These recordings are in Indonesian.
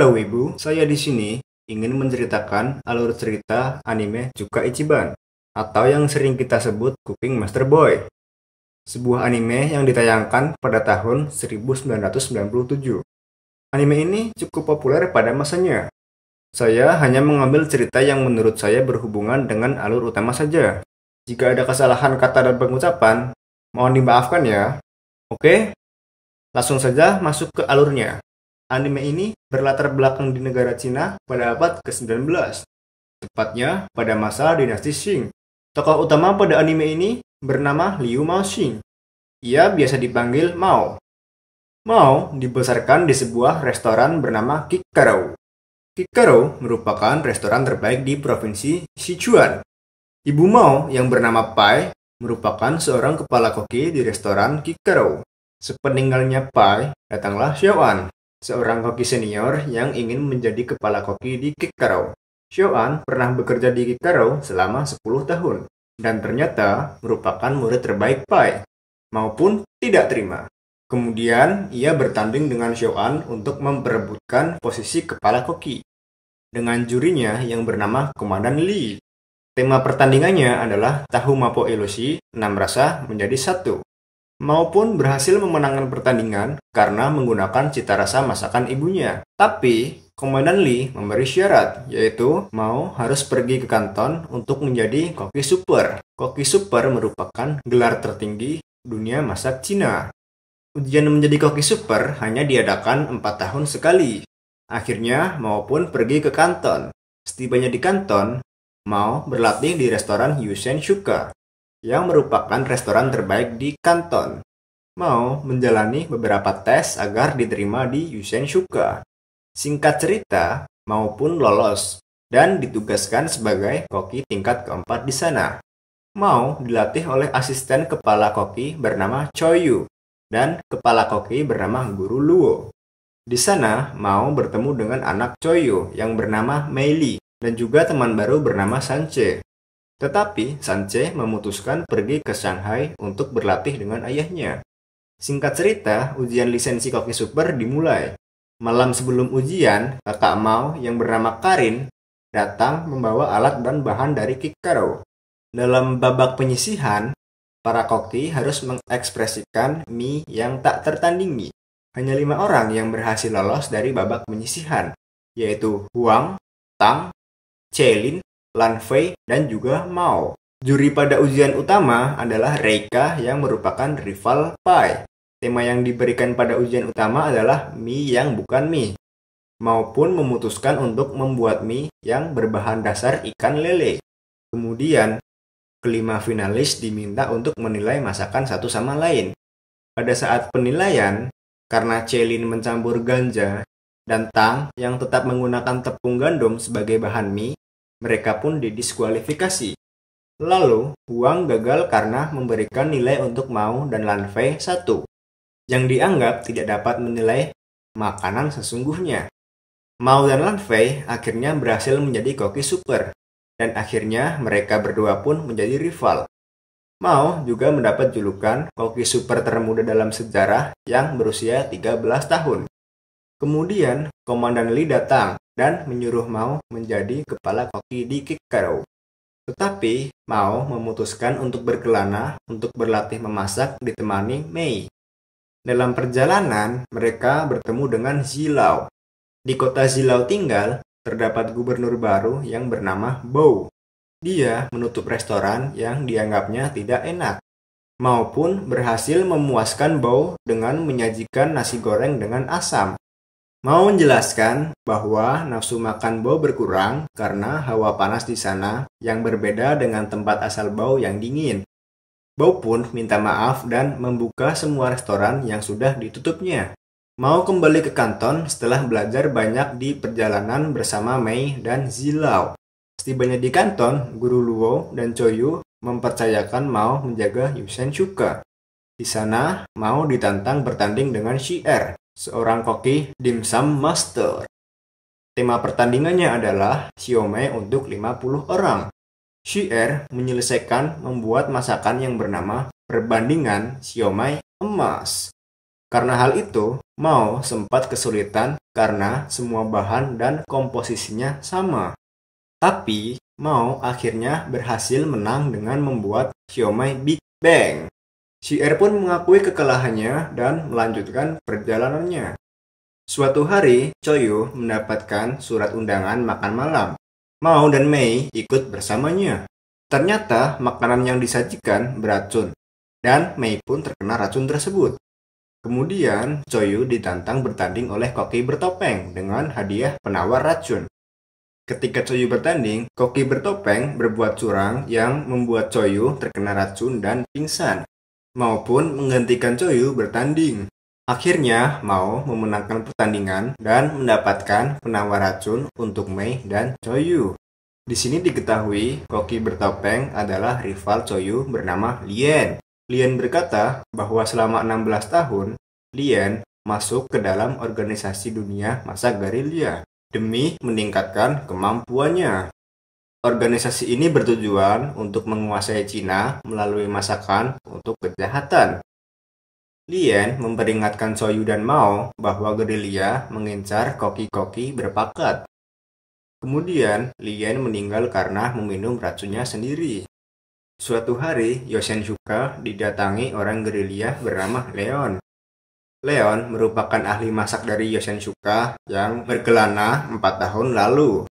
Halo Wibu, saya di sini ingin menceritakan alur cerita anime Juka Ichiban atau yang sering kita sebut Cooking Master Boy. Sebuah anime yang ditayangkan pada tahun 1997. Anime ini cukup populer pada masanya. Saya hanya mengambil cerita yang menurut saya berhubungan dengan alur utama saja. Jika ada kesalahan kata dan pengucapan, mohon dimaafkan ya. Oke, langsung saja masuk ke alurnya anime ini berlatar belakang di negara Cina pada abad ke-19, tepatnya pada masa dinasti Qing. Tokoh utama pada anime ini bernama Liu Mao Maoxing. Ia biasa dipanggil Mao. Mao dibesarkan di sebuah restoran bernama Kikarou. Kikarou merupakan restoran terbaik di provinsi Sichuan. Ibu Mao yang bernama Pai merupakan seorang kepala koki di restoran Kikarou. Sepeninggalnya Pai, datanglah Xiaoan, seorang koki senior yang ingin menjadi kepala koki di Kikarau. Shoan pernah bekerja di Kikarau selama 10 tahun dan ternyata merupakan murid terbaik Pai, maupun tidak terima. Kemudian ia bertanding dengan Shoan untuk memperebutkan posisi kepala koki dengan jurinya yang bernama Komandan Lee. Tema pertandingannya adalah tahu mapo ilusi, enam rasa menjadi satu maupun berhasil memenangkan pertandingan karena menggunakan cita rasa masakan ibunya. Tapi, Komandan Lee memberi syarat, yaitu mau harus pergi ke Kanton untuk menjadi koki super. Koki super merupakan gelar tertinggi dunia masak Cina. Ujian menjadi koki super hanya diadakan empat tahun sekali. Akhirnya, maupun pergi ke Kanton. Setibanya di Kanton, Mao berlatih di restoran Yusen Shuka yang merupakan restoran terbaik di Kanton. Mau menjalani beberapa tes agar diterima di Yusen Shuka. Singkat cerita, Mao pun lolos dan ditugaskan sebagai koki tingkat keempat di sana. Mau dilatih oleh asisten kepala koki bernama Choi dan kepala koki bernama Guru Luo. Di sana, Mao bertemu dengan anak Choyu yang bernama Meili dan juga teman baru bernama Sanche. Tetapi Sanche memutuskan pergi ke Shanghai untuk berlatih dengan ayahnya. Singkat cerita, ujian lisensi koki super dimulai. Malam sebelum ujian, kakak Mao yang bernama Karin datang membawa alat dan bahan dari Kikaro. Dalam babak penyisihan, para koki harus mengekspresikan mie yang tak tertandingi. Hanya lima orang yang berhasil lolos dari babak penyisihan, yaitu Huang, Tang, Celin, Fei, dan juga Mao. Juri pada ujian utama adalah Reika yang merupakan rival Pai. Tema yang diberikan pada ujian utama adalah mie yang bukan mie, maupun memutuskan untuk membuat mie yang berbahan dasar ikan lele. Kemudian, kelima finalis diminta untuk menilai masakan satu sama lain. Pada saat penilaian, karena Celin mencampur ganja dan Tang yang tetap menggunakan tepung gandum sebagai bahan mie, mereka pun didiskualifikasi. Lalu, Huang gagal karena memberikan nilai untuk Mao dan Lan Fei yang dianggap tidak dapat menilai makanan sesungguhnya. Mao dan Lan Fei akhirnya berhasil menjadi koki super, dan akhirnya mereka berdua pun menjadi rival. Mao juga mendapat julukan koki super termuda dalam sejarah yang berusia 13 tahun. Kemudian, Komandan Li datang dan menyuruh Mao menjadi kepala koki di Kikero. Tetapi Mao memutuskan untuk berkelana untuk berlatih memasak ditemani Mei. Dalam perjalanan, mereka bertemu dengan Zilau. Di kota Zilau tinggal, terdapat gubernur baru yang bernama Bow. Dia menutup restoran yang dianggapnya tidak enak maupun berhasil memuaskan Bow dengan menyajikan nasi goreng dengan asam mau menjelaskan bahwa nafsu makan bau berkurang karena hawa panas di sana yang berbeda dengan tempat asal bau yang dingin. Bau pun minta maaf dan membuka semua restoran yang sudah ditutupnya. Mau kembali ke kanton setelah belajar banyak di perjalanan bersama Mei dan Zilau. Setibanya di kanton, Guru Luo dan Choyu mempercayakan Mau menjaga Yusen Shuka. Di sana, Mau ditantang bertanding dengan Shi Er seorang koki dimsum master. Tema pertandingannya adalah siomay untuk 50 orang. Shier menyelesaikan membuat masakan yang bernama perbandingan siomay emas. Karena hal itu, Mao sempat kesulitan karena semua bahan dan komposisinya sama. Tapi, Mao akhirnya berhasil menang dengan membuat siomay Big Bang. Si R er pun mengakui kekalahannya dan melanjutkan perjalanannya. Suatu hari, Choyu mendapatkan surat undangan makan malam. Mao dan Mei ikut bersamanya. Ternyata makanan yang disajikan beracun, dan Mei pun terkena racun tersebut. Kemudian, Choyu ditantang bertanding oleh koki bertopeng dengan hadiah penawar racun. Ketika Choyu bertanding, koki bertopeng berbuat curang yang membuat Choyu terkena racun dan pingsan maupun menggantikan Choyu bertanding. Akhirnya, Mao memenangkan pertandingan dan mendapatkan penawar racun untuk Mei dan Choyu. Di sini diketahui koki bertopeng adalah rival Choyu bernama Lien. Lien berkata bahwa selama 16 tahun, Lien masuk ke dalam organisasi dunia masa gerilya demi meningkatkan kemampuannya. Organisasi ini bertujuan untuk menguasai Cina melalui masakan untuk kejahatan. Lien memperingatkan Soyu dan Mao bahwa gerilya mengincar koki-koki berpakat. Kemudian, Lien meninggal karena meminum racunnya sendiri. Suatu hari, Yosen Shuka didatangi orang gerilya bernama Leon. Leon merupakan ahli masak dari Yosen Shuka yang berkelana 4 tahun lalu.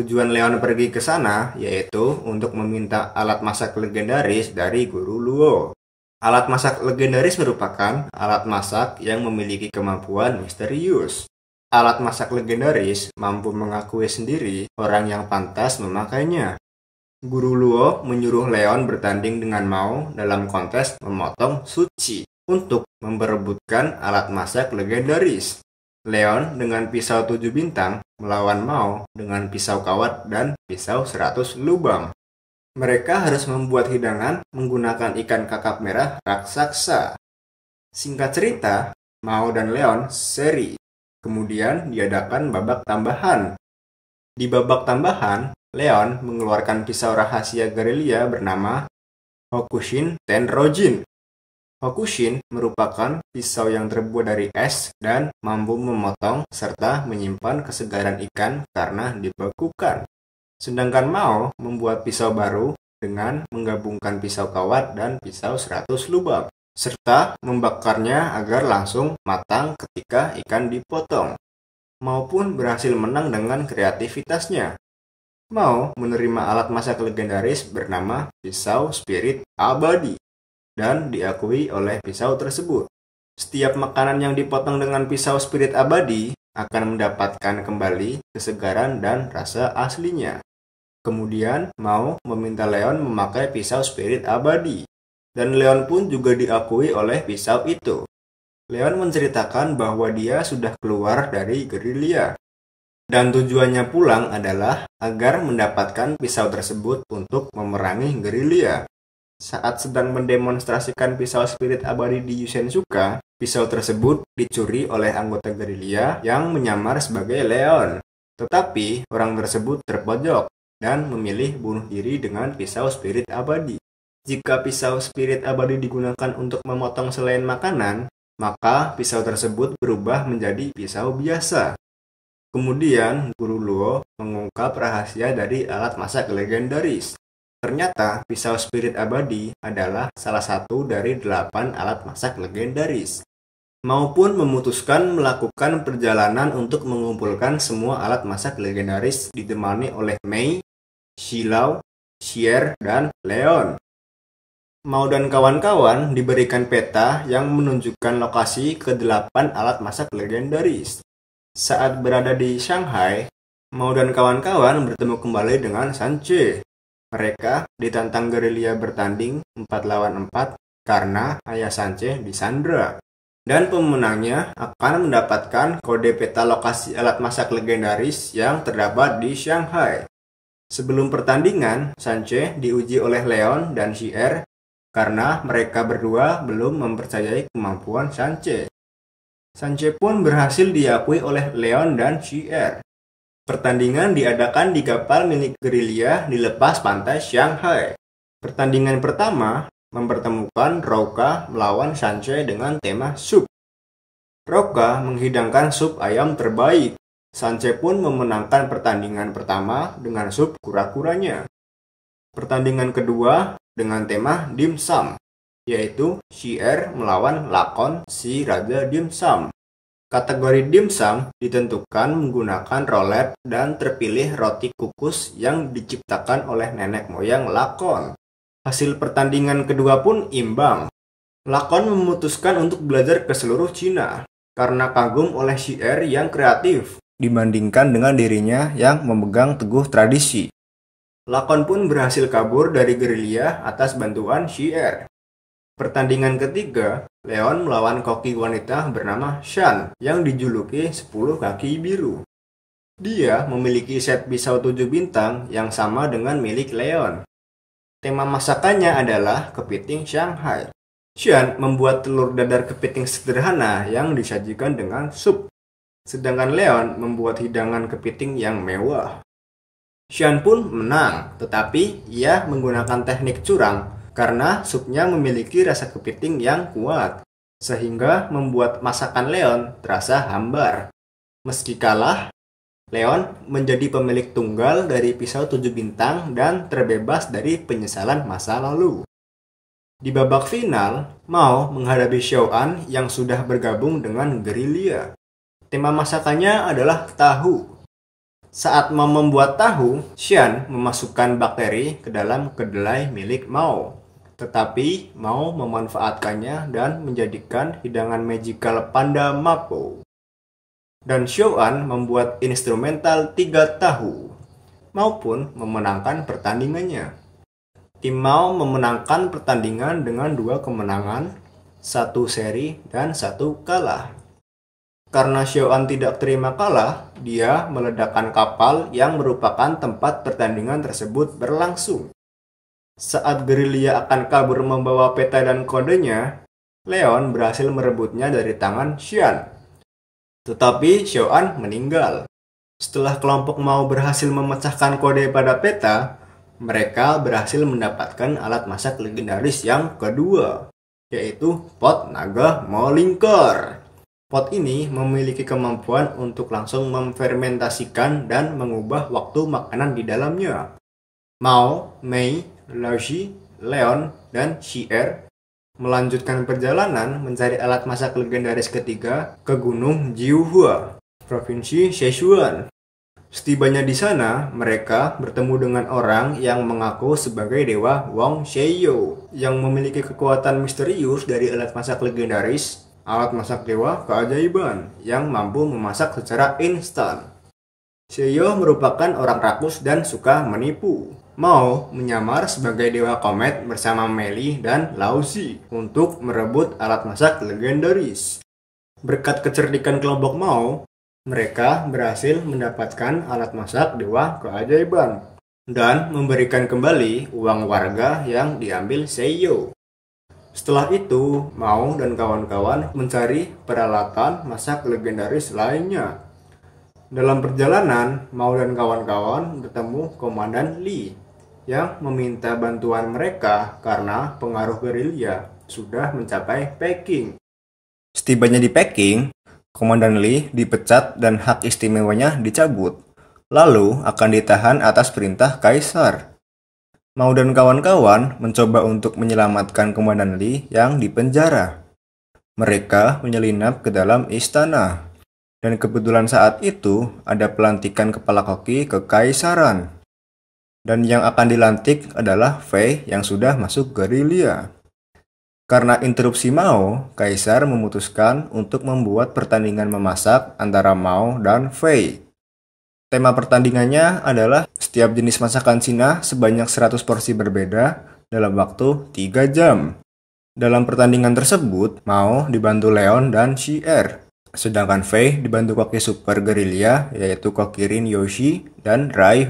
Tujuan Leon pergi ke sana yaitu untuk meminta alat masak legendaris dari Guru Luo. Alat masak legendaris merupakan alat masak yang memiliki kemampuan misterius. Alat masak legendaris mampu mengakui sendiri orang yang pantas memakainya. Guru Luo menyuruh Leon bertanding dengan Mao dalam kontes memotong suci untuk memperebutkan alat masak legendaris. Leon dengan pisau tujuh bintang melawan Mao dengan pisau kawat dan pisau seratus lubang. Mereka harus membuat hidangan menggunakan ikan kakap merah raksasa. Singkat cerita, Mao dan Leon seri. Kemudian diadakan babak tambahan. Di babak tambahan, Leon mengeluarkan pisau rahasia gerilya bernama Hokushin Tenrojin Hokushin merupakan pisau yang terbuat dari es dan mampu memotong serta menyimpan kesegaran ikan karena dibekukan. Sedangkan Mao membuat pisau baru dengan menggabungkan pisau kawat dan pisau 100 lubang, serta membakarnya agar langsung matang ketika ikan dipotong, maupun berhasil menang dengan kreativitasnya. Mao menerima alat masak legendaris bernama pisau spirit abadi dan diakui oleh pisau tersebut. Setiap makanan yang dipotong dengan pisau spirit abadi akan mendapatkan kembali kesegaran dan rasa aslinya. Kemudian, Mao meminta Leon memakai pisau spirit abadi, dan Leon pun juga diakui oleh pisau itu. Leon menceritakan bahwa dia sudah keluar dari gerilya, dan tujuannya pulang adalah agar mendapatkan pisau tersebut untuk memerangi gerilya. Saat sedang mendemonstrasikan pisau spirit abadi di Yusensuka, pisau tersebut dicuri oleh anggota gerilya yang menyamar sebagai Leon. Tetapi orang tersebut terpojok dan memilih bunuh diri dengan pisau spirit abadi. Jika pisau spirit abadi digunakan untuk memotong selain makanan, maka pisau tersebut berubah menjadi pisau biasa. Kemudian, Guru Luo mengungkap rahasia dari alat masak legendaris. Ternyata pisau spirit abadi adalah salah satu dari delapan alat masak legendaris. Maupun memutuskan melakukan perjalanan untuk mengumpulkan semua alat masak legendaris ditemani oleh Mei, Shilau, Si'er, dan Leon. Mau dan kawan-kawan diberikan peta yang menunjukkan lokasi ke delapan alat masak legendaris. Saat berada di Shanghai, Mau dan kawan-kawan bertemu kembali dengan Sanche, mereka ditantang gerilya bertanding 4 lawan 4 karena Ayah Sanchez disandra. Dan pemenangnya akan mendapatkan kode peta lokasi alat masak legendaris yang terdapat di Shanghai. Sebelum pertandingan, Sanche diuji oleh Leon dan Shier karena mereka berdua belum mempercayai kemampuan Sanche. Sanche pun berhasil diakui oleh Leon dan Shier. Pertandingan diadakan di kapal milik gerilya di lepas pantai Shanghai. Pertandingan pertama mempertemukan Roka melawan Sanche dengan tema sup. Roka menghidangkan sup ayam terbaik. Sanche pun memenangkan pertandingan pertama dengan sup kura-kuranya. Pertandingan kedua dengan tema dimsum, yaitu Shier melawan Lakon si Raja Dimsum. Kategori dimsum ditentukan menggunakan rolet dan terpilih roti kukus yang diciptakan oleh nenek moyang Lakon. Hasil pertandingan kedua pun imbang. Lakon memutuskan untuk belajar ke seluruh Cina karena kagum oleh syair er yang kreatif dibandingkan dengan dirinya yang memegang teguh tradisi. Lakon pun berhasil kabur dari gerilya atas bantuan syair. Pertandingan ketiga, Leon melawan koki wanita bernama Shan yang dijuluki 10 kaki biru. Dia memiliki set pisau 7 bintang yang sama dengan milik Leon. Tema masakannya adalah kepiting Shanghai. Shan membuat telur dadar kepiting sederhana yang disajikan dengan sup. Sedangkan Leon membuat hidangan kepiting yang mewah. Shan pun menang, tetapi ia menggunakan teknik curang karena supnya memiliki rasa kepiting yang kuat, sehingga membuat masakan Leon terasa hambar. Meski kalah, Leon menjadi pemilik tunggal dari pisau tujuh bintang dan terbebas dari penyesalan masa lalu. Di babak final, Mao menghadapi Xiao An yang sudah bergabung dengan gerilya. Tema masakannya adalah tahu. Saat Mao membuat tahu, Xian memasukkan bakteri ke dalam kedelai milik Mao tetapi mau memanfaatkannya dan menjadikan hidangan magical panda Mapo. Dan Shouan membuat instrumental tiga tahu, maupun memenangkan pertandingannya. Tim Mao memenangkan pertandingan dengan dua kemenangan, satu seri dan satu kalah. Karena Xiaoan tidak terima kalah, dia meledakkan kapal yang merupakan tempat pertandingan tersebut berlangsung. Saat gerilya akan kabur membawa peta dan kodenya, Leon berhasil merebutnya dari tangan Xian. Tetapi Xiaoan meninggal. Setelah kelompok mau berhasil memecahkan kode pada peta, mereka berhasil mendapatkan alat masak legendaris yang kedua, yaitu pot naga molingkor. Pot ini memiliki kemampuan untuk langsung memfermentasikan dan mengubah waktu makanan di dalamnya. Mao, Mei, Largy, Leon, dan Shier melanjutkan perjalanan mencari alat masak legendaris ketiga ke Gunung Jiuhua, Provinsi Sichuan. Setibanya di sana, mereka bertemu dengan orang yang mengaku sebagai dewa Wang Xiao yang memiliki kekuatan misterius dari alat masak legendaris, alat masak dewa keajaiban yang mampu memasak secara instan. Xiao merupakan orang rakus dan suka menipu mau menyamar sebagai Dewa Komet bersama Meli dan Lausi untuk merebut alat masak legendaris. Berkat kecerdikan kelompok Mao, mereka berhasil mendapatkan alat masak Dewa Keajaiban dan memberikan kembali uang warga yang diambil Seiyo. Setelah itu, Mao dan kawan-kawan mencari peralatan masak legendaris lainnya. Dalam perjalanan, Mao dan kawan-kawan bertemu Komandan Lee yang meminta bantuan mereka karena pengaruh gerilya sudah mencapai Peking. Setibanya di Peking, Komandan Lee dipecat dan hak istimewanya dicabut, lalu akan ditahan atas perintah Kaisar. Mau dan kawan-kawan mencoba untuk menyelamatkan Komandan Lee yang dipenjara. Mereka menyelinap ke dalam istana, dan kebetulan saat itu ada pelantikan kepala koki ke Kaisaran dan yang akan dilantik adalah Fei yang sudah masuk gerilya. Karena interupsi Mao, Kaisar memutuskan untuk membuat pertandingan memasak antara Mao dan Fei. Tema pertandingannya adalah setiap jenis masakan Cina sebanyak 100 porsi berbeda dalam waktu 3 jam. Dalam pertandingan tersebut, Mao dibantu Leon dan xi er, sedangkan Fei dibantu koki super gerilya yaitu koki Rin Yoshi dan Rai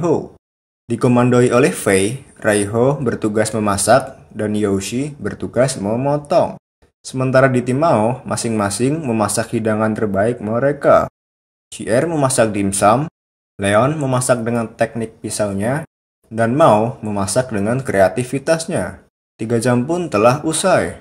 Dikomandoi oleh Fei, Raiho bertugas memasak dan Yoshi bertugas memotong. Sementara di tim Mao, masing-masing memasak hidangan terbaik mereka. Shier memasak dimsum, Leon memasak dengan teknik pisaunya, dan Mao memasak dengan kreativitasnya. Tiga jam pun telah usai.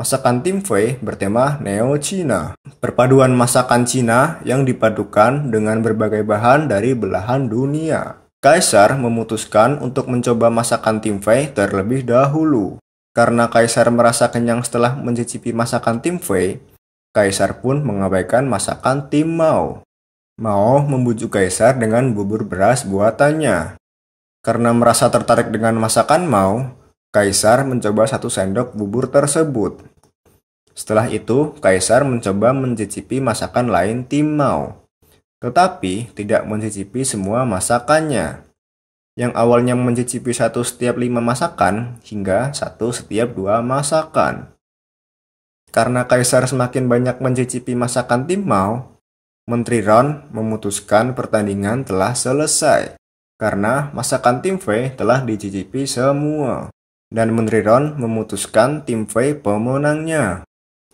Masakan tim Fei bertema Neo Cina, perpaduan masakan Cina yang dipadukan dengan berbagai bahan dari belahan dunia. Kaisar memutuskan untuk mencoba masakan Fei terlebih dahulu. Karena kaisar merasa kenyang setelah mencicipi masakan Fei, kaisar pun mengabaikan masakan tim Mao. Mao membujuk kaisar dengan bubur beras buatannya. Karena merasa tertarik dengan masakan Mao, kaisar mencoba satu sendok bubur tersebut. Setelah itu, kaisar mencoba mencicipi masakan lain tim Mao tetapi tidak mencicipi semua masakannya. Yang awalnya mencicipi satu setiap lima masakan hingga satu setiap dua masakan. Karena kaisar semakin banyak mencicipi masakan Tim Mao, Menteri Ron memutuskan pertandingan telah selesai karena masakan tim Fei telah dicicipi semua. Dan Menteri Ron memutuskan tim Fei pemenangnya.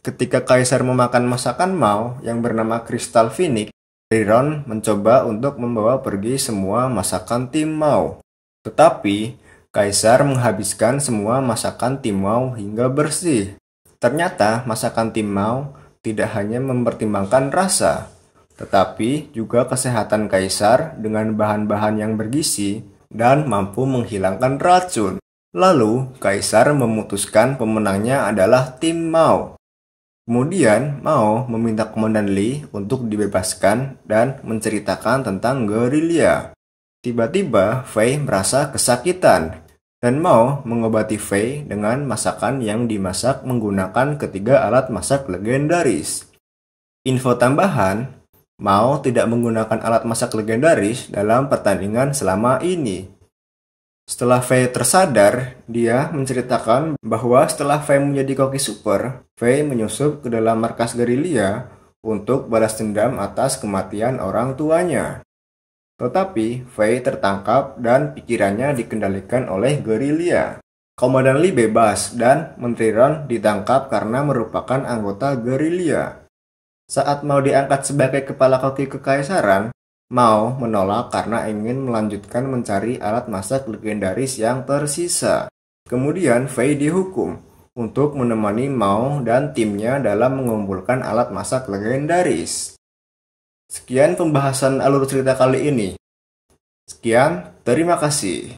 Ketika Kaisar memakan masakan Mao yang bernama Kristal Phoenix, Riron mencoba untuk membawa pergi semua masakan tim Timau. Tetapi, Kaisar menghabiskan semua masakan tim Timau hingga bersih. Ternyata masakan tim Timau tidak hanya mempertimbangkan rasa, tetapi juga kesehatan Kaisar dengan bahan-bahan yang bergizi dan mampu menghilangkan racun. Lalu, Kaisar memutuskan pemenangnya adalah tim Timau. Kemudian, Mao meminta Komandan Li untuk dibebaskan dan menceritakan tentang gerilya. Tiba-tiba, Fei merasa kesakitan dan Mao mengobati Fei dengan masakan yang dimasak menggunakan ketiga alat masak legendaris. Info tambahan, Mao tidak menggunakan alat masak legendaris dalam pertandingan selama ini. Setelah V tersadar, dia menceritakan bahwa setelah V menjadi koki super, V menyusup ke dalam markas gerilya untuk balas dendam atas kematian orang tuanya. Tetapi, V tertangkap dan pikirannya dikendalikan oleh gerilya. Komandan Lee bebas dan Menteri Ron ditangkap karena merupakan anggota gerilya. Saat mau diangkat sebagai kepala koki kekaisaran, mau menolak karena ingin melanjutkan mencari alat masak legendaris yang tersisa. Kemudian Fei dihukum untuk menemani Mao dan timnya dalam mengumpulkan alat masak legendaris. Sekian pembahasan alur cerita kali ini. Sekian, terima kasih.